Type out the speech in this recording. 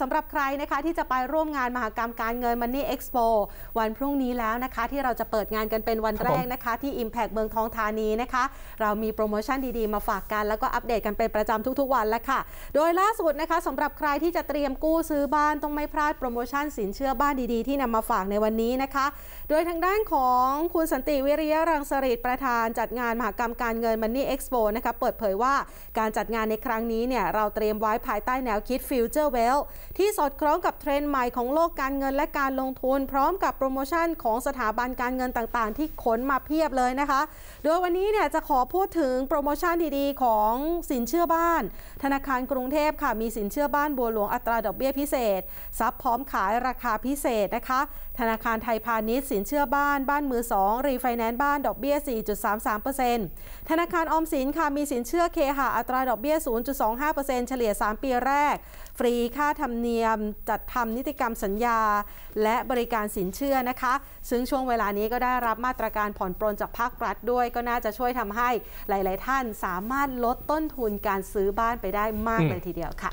สำหรับใครนะคะที่จะไปร่วมงาน มหกรรมการเงิน Money Expo วันพรุ่งนี้แล้วนะคะที่เราจะเปิดงานกันเป็นวันแรกนะคะที่ Impact เมืองทองธานีนะคะ เรามีโปรโมชั่นดี ๆ มาฝากกัน แล้วก็อัปเดตกันเป็นประจำทุก ๆ วันแล้วค่ะ โดยล่าสุดนะคะสำหรับใครที่จะเตรียมกู้ซื้อบ้าน ต้องไม่พลาดโปรโมชั่นสินเชื่อบ้านดีๆ ที่นำมาฝากในวันนี้นะคะ โดยทางด้านของคุณสันติวิริยรังสริตประธาน จัดงานมหกรรมการเงิน Money Expo นะคะเปิดเผยว่าการจัดงานในครั้งนี้เนี่ยเราเตรียมไว้ภายใต้แนวคิด Future Well ที่สอดคล้องกับเทรนด์ใหม่ของโลกการเงินและการลงทุนพร้อมกับโปรโมชั่นของสถาบันการเงินต่างๆ ที่ขนมาเพียบเลยนะคะ โดยวันนี้เนี่ยจะขอพูดถึงโปรโมชั่นดีๆของสินเชื่อบ้าน ธนาคารกรุงเทพค่ะมีสินเชื่อบ้านบัวหลวงอัตราดอกเบี้ยพิเศษ ซับพร้อมขายราคาพิเศษนะคะ ธนาคารไทยพาณิชย์ สินเชื่อบ้านบ้านมือ 2รีไฟแนนซ์บ้านดอกเบี้ย4.33%ธนาคารออมสินค่ะมีสินเชื่อเคหะอัตราดอกเบี้ย0.25%เฉลี่ย 3 ปีแรกฟรีค่าธรรมเนียมียมจัดทำนิติกรรมสัญญาและบริการสินเชื่อนะคะ ซึ่งช่วงเวลานี้ก็ได้รับมาตรการผ่อนปรนจากภาครัฐด้วย ก็น่าจะช่วยทำให้หลาย ๆ ท่านสามารถลดต้นทุนการซื้อบ้านไปได้มากเลยทีเดียวค่ะ